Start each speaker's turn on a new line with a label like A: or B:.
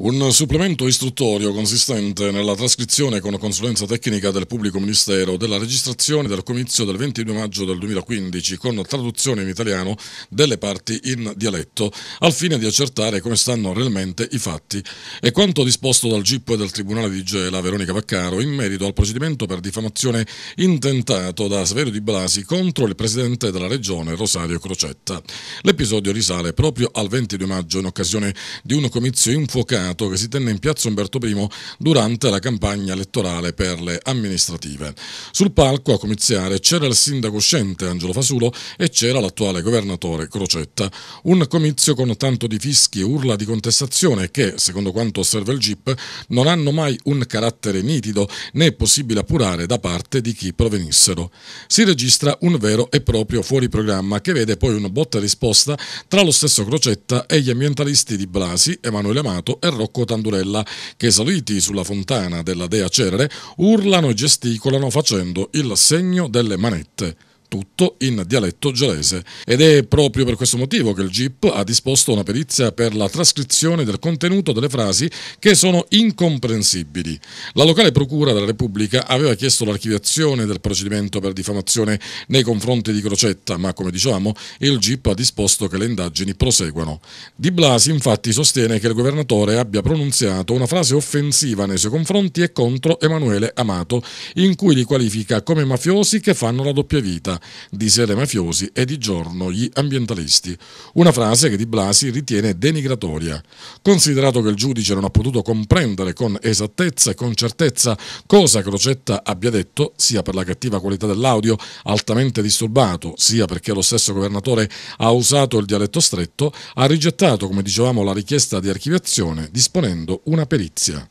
A: Un supplemento istruttorio consistente nella trascrizione con consulenza tecnica del pubblico ministero della registrazione del comizio del 22 maggio del 2015 con traduzione in italiano delle parti in dialetto al fine di accertare come stanno realmente i fatti e quanto disposto dal GIP del Tribunale di Gela Veronica Vaccaro in merito al procedimento per diffamazione intentato da Severo Di Blasi contro il presidente della regione Rosario Crocetta. L'episodio risale proprio al 22 maggio in occasione di un comizio infuocato Senato che si tenne in piazza Umberto I durante la campagna elettorale per le amministrative. Sul palco a comiziare c'era il sindaco uscente Angelo Fasulo e c'era l'attuale governatore Crocetta. Un comizio con tanto di fischi e urla di contestazione che, secondo quanto osserva il GIP, non hanno mai un carattere nitido né è possibile appurare da parte di chi provenissero. Si registra un vero e proprio fuori programma che vede poi una botta risposta tra lo stesso Crocetta e gli ambientalisti di Blasi, Emanuele Amato e Rocco Tandurella, che saliti sulla fontana della Dea Cerere urlano e gesticolano facendo il segno delle manette tutto in dialetto gelese ed è proprio per questo motivo che il GIP ha disposto una perizia per la trascrizione del contenuto delle frasi che sono incomprensibili. La locale procura della Repubblica aveva chiesto l'archiviazione del procedimento per diffamazione nei confronti di Crocetta, ma come dicevamo il GIP ha disposto che le indagini proseguano. Di Blasi infatti sostiene che il governatore abbia pronunziato una frase offensiva nei suoi confronti e contro Emanuele Amato, in cui li qualifica come mafiosi che fanno la doppia vita di sera i mafiosi e di giorno gli ambientalisti. Una frase che Di Blasi ritiene denigratoria. Considerato che il giudice non ha potuto comprendere con esattezza e con certezza cosa Crocetta abbia detto, sia per la cattiva qualità dell'audio altamente disturbato, sia perché lo stesso governatore ha usato il dialetto stretto, ha rigettato, come dicevamo, la richiesta di archiviazione disponendo una perizia.